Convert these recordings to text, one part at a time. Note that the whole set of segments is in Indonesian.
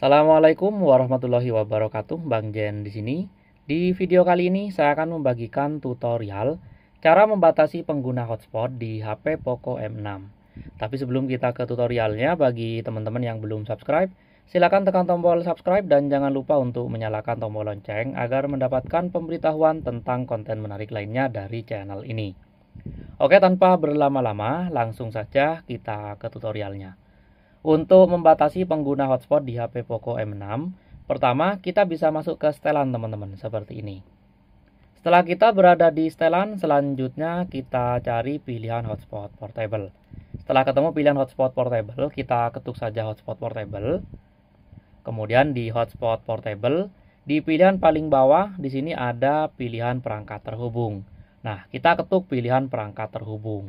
Assalamualaikum warahmatullahi wabarakatuh, Bang Jen di sini. Di video kali ini saya akan membagikan tutorial cara membatasi pengguna hotspot di HP Poco M6. Tapi sebelum kita ke tutorialnya, bagi teman-teman yang belum subscribe, silakan tekan tombol subscribe dan jangan lupa untuk menyalakan tombol lonceng agar mendapatkan pemberitahuan tentang konten menarik lainnya dari channel ini. Oke, tanpa berlama-lama, langsung saja kita ke tutorialnya. Untuk membatasi pengguna hotspot di HP Poco M6, pertama kita bisa masuk ke setelan teman-teman, seperti ini. Setelah kita berada di setelan, selanjutnya kita cari pilihan hotspot portable. Setelah ketemu pilihan hotspot portable, kita ketuk saja hotspot portable. Kemudian di hotspot portable, di pilihan paling bawah di sini ada pilihan perangkat terhubung. Nah, kita ketuk pilihan perangkat terhubung.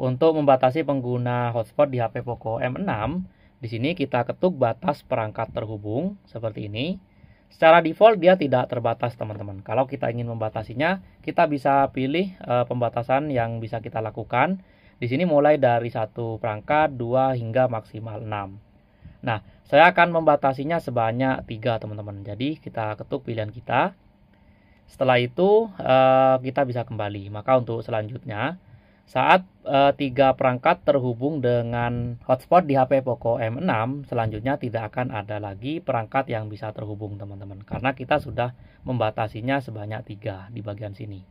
Untuk membatasi pengguna hotspot di HP Poco M6, di sini kita ketuk batas perangkat terhubung seperti ini. Secara default dia tidak terbatas teman-teman. Kalau kita ingin membatasinya, kita bisa pilih e, pembatasan yang bisa kita lakukan. Di sini mulai dari satu perangkat, dua hingga maksimal 6. Nah, saya akan membatasinya sebanyak tiga teman-teman. Jadi kita ketuk pilihan kita. Setelah itu e, kita bisa kembali. Maka untuk selanjutnya saat e, tiga perangkat terhubung dengan hotspot di HP Poco M6, selanjutnya tidak akan ada lagi perangkat yang bisa terhubung teman-teman. Karena kita sudah membatasinya sebanyak tiga di bagian sini.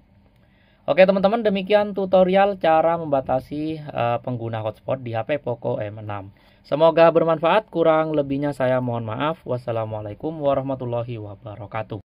Oke teman-teman demikian tutorial cara membatasi e, pengguna hotspot di HP Poco M6. Semoga bermanfaat, kurang lebihnya saya mohon maaf. Wassalamualaikum warahmatullahi wabarakatuh.